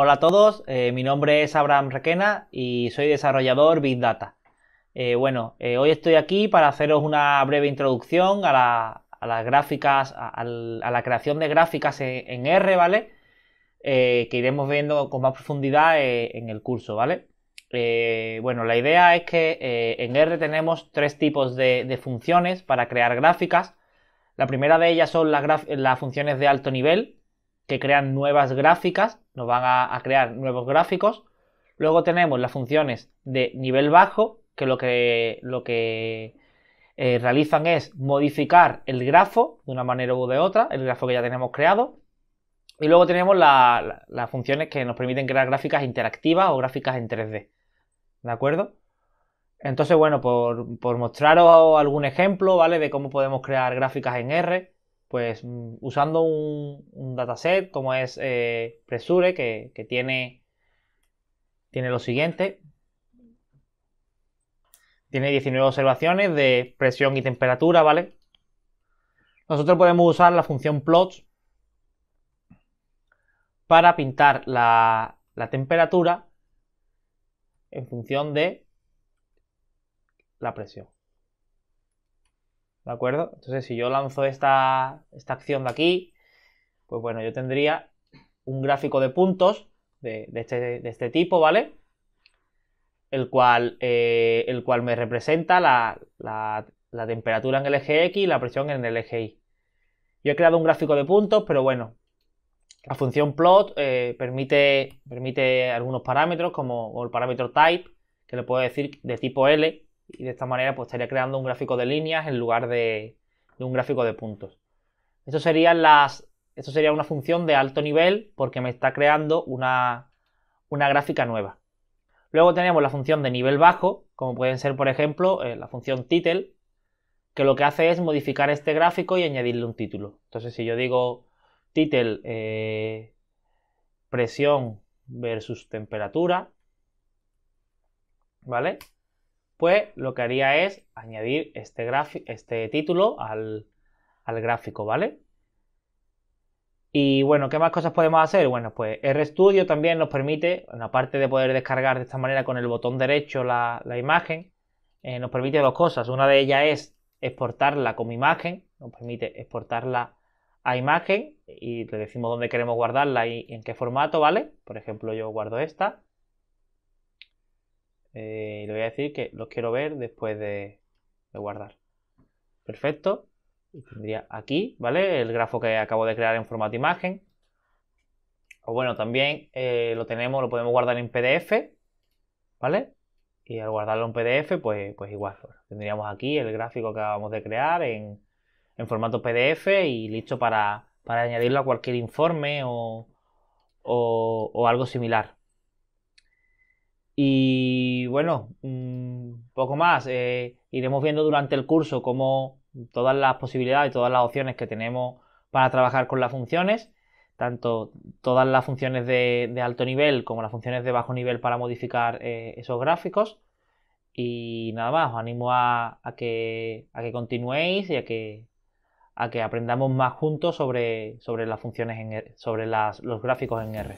Hola a todos, eh, mi nombre es Abraham Requena y soy desarrollador Big Data. Eh, bueno, eh, hoy estoy aquí para haceros una breve introducción a, la, las gráficas, a, la creación de gráficas en, R, ¿vale? que iremos viendo con más profundidad en el curso, ¿vale? bueno, la idea es que en R tenemos tres tipos de, funciones para crear gráficas. La primera de ellas son las funciones de alto nivel, que crean nuevas gráficas nos van a, crear nuevos gráficos. Luego tenemos las funciones de nivel bajo, que lo que, lo que eh, realizan es modificar el grafo de una manera u de otra, el grafo que ya tenemos creado. Y luego tenemos las funciones que nos permiten crear gráficas interactivas o gráficas en 3D. ¿De acuerdo? Entonces, bueno, por, por mostraros algún ejemplo, ¿vale? De cómo podemos crear gráficas en R pues mm, usando un, un dataset como es eh, Presure, que, tiene, tiene lo siguiente. Tiene 19 observaciones de presión y temperatura, ¿vale? Nosotros podemos usar la función plot para pintar la temperatura en función de la presión. ¿de acuerdo? Entonces, si yo lanzo esta, acción de aquí, pues bueno, yo tendría un gráfico de puntos de, este, este, tipo, ¿vale? El cual, eh, el cual me representa la, temperatura en el eje X y la presión en el eje Y. Yo he creado un gráfico de puntos, pero bueno, la función plot eh, permite, permite algunos parámetros como, como el parámetro type, que le puedo decir de tipo L, y de esta manera pues estaría creando un gráfico de líneas en lugar de, un gráfico de puntos. Esto sería, las, esto sería una función de alto nivel porque me está creando una, gráfica nueva. Luego tenemos la función de nivel bajo, como pueden ser por ejemplo eh, la función title, que lo que hace es modificar este gráfico y añadirle un título. Entonces si yo digo title eh, presión versus temperatura, ¿vale? pues lo que haría es añadir este, este título al, gráfico, ¿vale? Y bueno, ¿qué más cosas podemos hacer? Bueno, pues RStudio también nos permite, aparte de poder descargar de esta manera con el botón derecho la, imagen, eh, nos permite dos cosas. Una de ellas es exportarla como imagen, nos permite exportarla a imagen y le decimos dónde queremos guardarla y en qué formato, ¿vale? Por ejemplo, yo guardo esta. Eh, y le voy a decir que los quiero ver después de, guardar. Perfecto. Y tendría aquí, ¿vale? El grafo que acabo de crear en formato imagen. O bueno, también eh, lo tenemos, lo podemos guardar en PDF, ¿vale? Y al guardarlo en PDF, pues, pues igual. Tendríamos aquí el gráfico que acabamos de crear en, formato PDF y listo para, para añadirlo a cualquier informe o, o algo similar. Y bueno, poco más. Eh, iremos viendo durante el curso cómo todas las posibilidades, y todas las opciones que tenemos para trabajar con las funciones, tanto todas las funciones de, alto nivel como las funciones de bajo nivel para modificar eh, esos gráficos. Y nada más, os animo a, que, a continuéis y a que, aprendamos más juntos sobre, las funciones en, sobre los gráficos en R.